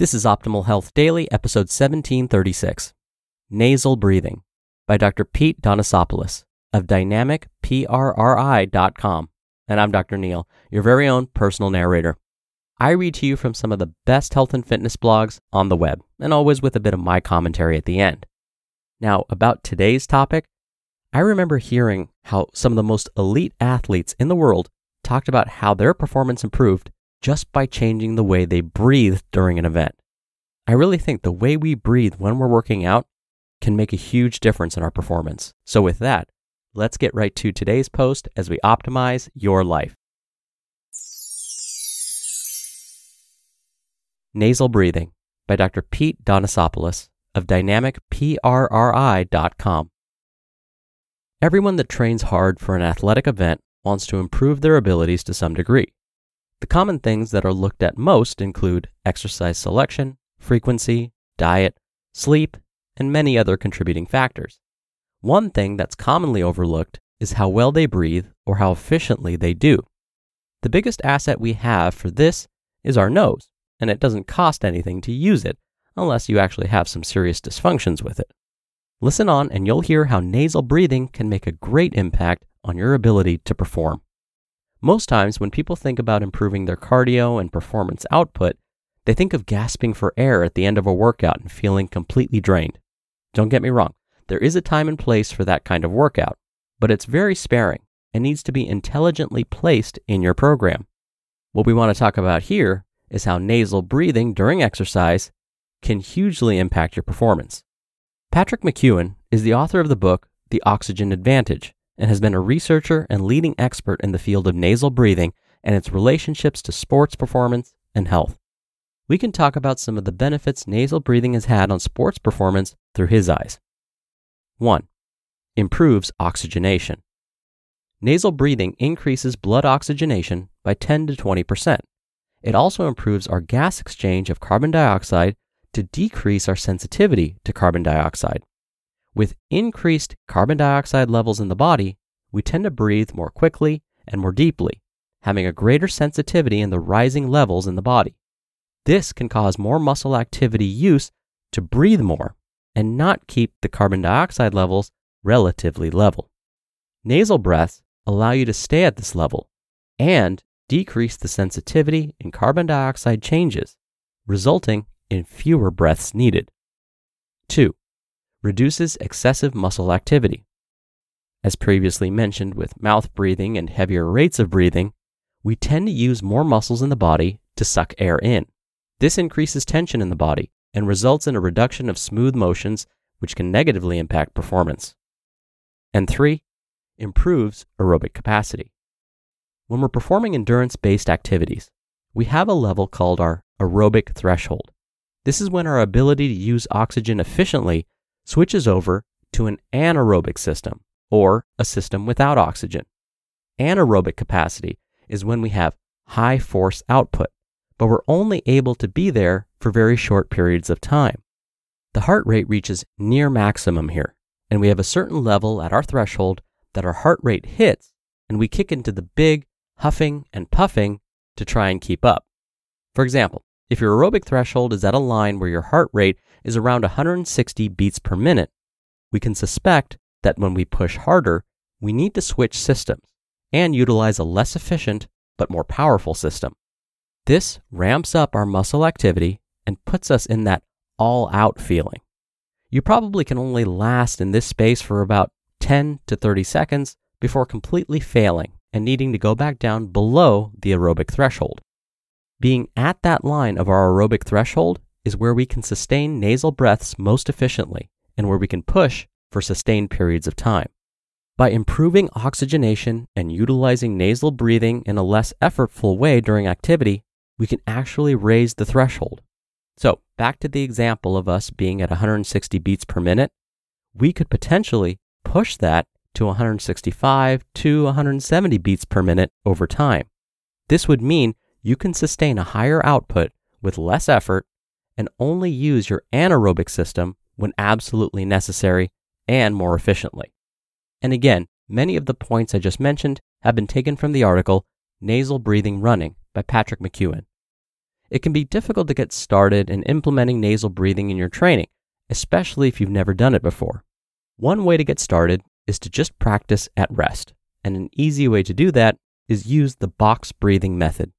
This is Optimal Health Daily, episode 1736 Nasal Breathing by Dr. Pete Donisopoulos of dynamicprri.com. And I'm Dr. Neil, your very own personal narrator. I read to you from some of the best health and fitness blogs on the web, and always with a bit of my commentary at the end. Now, about today's topic, I remember hearing how some of the most elite athletes in the world talked about how their performance improved just by changing the way they breathe during an event. I really think the way we breathe when we're working out can make a huge difference in our performance. So, with that, let's get right to today's post as we optimize your life. Nasal Breathing by Dr. Pete Donisopoulos of dynamicprri.com. Everyone that trains hard for an athletic event wants to improve their abilities to some degree. The common things that are looked at most include exercise selection, frequency, diet, sleep, and many other contributing factors. One thing that's commonly overlooked is how well they breathe or how efficiently they do. The biggest asset we have for this is our nose, and it doesn't cost anything to use it unless you actually have some serious dysfunctions with it. Listen on, and you'll hear how nasal breathing can make a great impact on your ability to perform. Most times, when people think about improving their cardio and performance output, they think of gasping for air at the end of a workout and feeling completely drained. Don't get me wrong, there is a time and place for that kind of workout, but it's very sparing and needs to be intelligently placed in your program. What we want to talk about here is how nasal breathing during exercise can hugely impact your performance. Patrick McEwen is the author of the book The Oxygen Advantage and has been a researcher and leading expert in the field of nasal breathing and its relationships to sports performance and health. We can talk about some of the benefits nasal breathing has had on sports performance through his eyes. 1. Improves oxygenation. Nasal breathing increases blood oxygenation by 10 to 20%. It also improves our gas exchange of carbon dioxide to decrease our sensitivity to carbon dioxide. With increased carbon dioxide levels in the body, we tend to breathe more quickly and more deeply, having a greater sensitivity in the rising levels in the body. This can cause more muscle activity use to breathe more and not keep the carbon dioxide levels relatively level. Nasal breaths allow you to stay at this level and decrease the sensitivity in carbon dioxide changes, resulting in fewer breaths needed. 2 reduces excessive muscle activity. As previously mentioned with mouth breathing and heavier rates of breathing, we tend to use more muscles in the body to suck air in. This increases tension in the body and results in a reduction of smooth motions, which can negatively impact performance. And three, improves aerobic capacity. When we're performing endurance based activities, we have a level called our aerobic threshold. This is when our ability to use oxygen efficiently switches over to an anaerobic system or a system without oxygen. Anaerobic capacity is when we have high force output, but we're only able to be there for very short periods of time. The heart rate reaches near maximum here, and we have a certain level at our threshold that our heart rate hits, and we kick into the big huffing and puffing to try and keep up. For example, if your aerobic threshold is at a line where your heart rate is around 160 beats per minute, we can suspect that when we push harder, we need to switch systems and utilize a less efficient but more powerful system. This ramps up our muscle activity and puts us in that all out feeling. You probably can only last in this space for about 10 to 30 seconds before completely failing and needing to go back down below the aerobic threshold. Being at that line of our aerobic threshold is where we can sustain nasal breaths most efficiently and where we can push for sustained periods of time. By improving oxygenation and utilizing nasal breathing in a less effortful way during activity, we can actually raise the threshold. So, back to the example of us being at 160 beats per minute, we could potentially push that to 165 to 170 beats per minute over time. This would mean you can sustain a higher output with less effort and only use your anaerobic system when absolutely necessary and more efficiently. And again, many of the points I just mentioned have been taken from the article Nasal Breathing Running by Patrick McEwen. It can be difficult to get started in implementing nasal breathing in your training, especially if you've never done it before. One way to get started is to just practice at rest, and an easy way to do that is use the box breathing method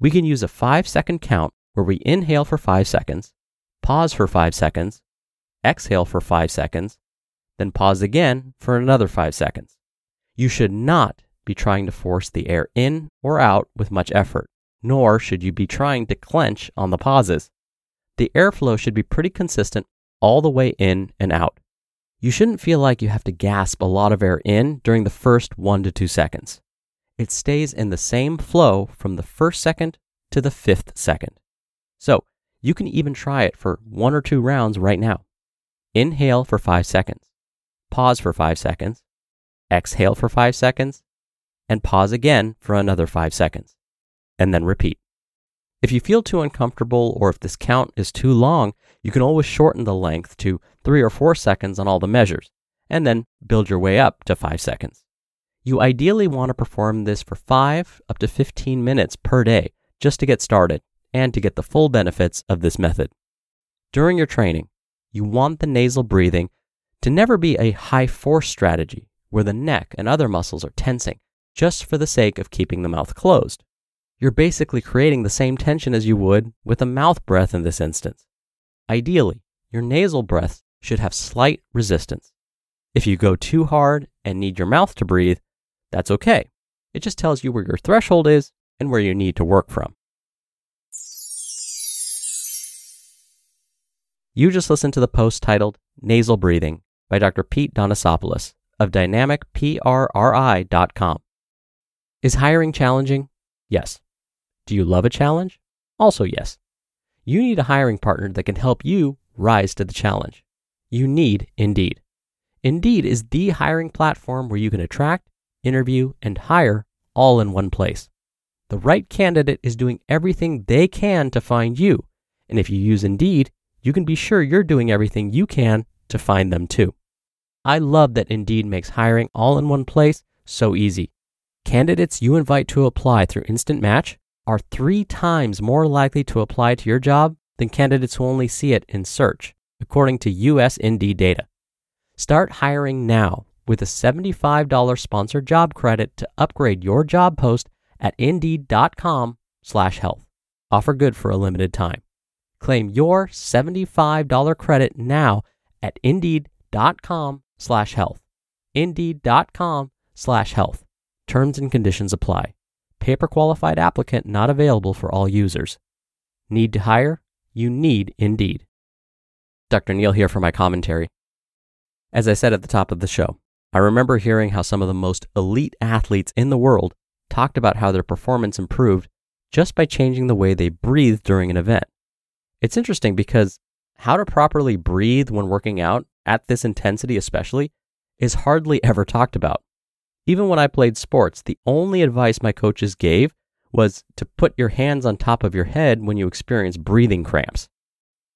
we can use a five second count where we inhale for five seconds, pause for five seconds, exhale for five seconds, then pause again for another five seconds. You should not be trying to force the air in or out with much effort, nor should you be trying to clench on the pauses. The airflow should be pretty consistent all the way in and out. You shouldn't feel like you have to gasp a lot of air in during the first one to two seconds it stays in the same flow from the first second to the fifth second. So you can even try it for one or two rounds right now. Inhale for five seconds, pause for five seconds, exhale for five seconds, and pause again for another five seconds, and then repeat. If you feel too uncomfortable or if this count is too long, you can always shorten the length to three or four seconds on all the measures, and then build your way up to five seconds. You ideally want to perform this for 5 up to 15 minutes per day just to get started and to get the full benefits of this method. During your training, you want the nasal breathing to never be a high force strategy where the neck and other muscles are tensing just for the sake of keeping the mouth closed. You're basically creating the same tension as you would with a mouth breath in this instance. Ideally, your nasal breaths should have slight resistance. If you go too hard and need your mouth to breathe, that's okay. It just tells you where your threshold is and where you need to work from. You just listened to the post titled Nasal Breathing by Dr. Pete Donisopoulos of dynamicprri.com. Is hiring challenging? Yes. Do you love a challenge? Also, yes. You need a hiring partner that can help you rise to the challenge. You need Indeed. Indeed is the hiring platform where you can attract interview, and hire all in one place. The right candidate is doing everything they can to find you. And if you use Indeed, you can be sure you're doing everything you can to find them too. I love that Indeed makes hiring all in one place so easy. Candidates you invite to apply through Instant Match are three times more likely to apply to your job than candidates who only see it in search, according to US Indeed data. Start hiring now with a $75 sponsored job credit to upgrade your job post at indeed.com/health. Offer good for a limited time. Claim your $75 credit now at indeed.com/health. indeed.com/health. Terms and conditions apply. Paper qualified applicant not available for all users. Need to hire? You need Indeed. Dr. Neal here for my commentary. As I said at the top of the show, I remember hearing how some of the most elite athletes in the world talked about how their performance improved just by changing the way they breathe during an event. It's interesting because how to properly breathe when working out, at this intensity especially, is hardly ever talked about. Even when I played sports, the only advice my coaches gave was to put your hands on top of your head when you experience breathing cramps.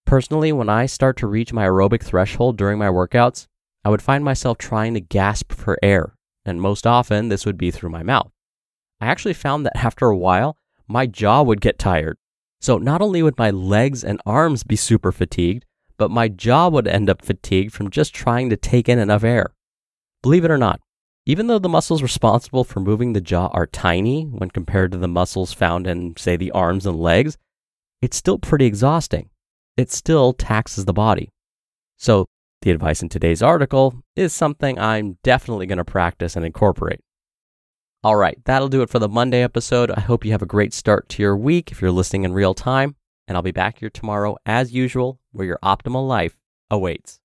Personally, when I start to reach my aerobic threshold during my workouts, I would find myself trying to gasp for air, and most often this would be through my mouth. I actually found that after a while, my jaw would get tired. So not only would my legs and arms be super fatigued, but my jaw would end up fatigued from just trying to take in enough air. Believe it or not, even though the muscles responsible for moving the jaw are tiny when compared to the muscles found in, say, the arms and legs, it's still pretty exhausting. It still taxes the body. So, the advice in today's article is something I'm definitely going to practice and incorporate. All right, that'll do it for the Monday episode. I hope you have a great start to your week if you're listening in real time, and I'll be back here tomorrow as usual where your optimal life awaits.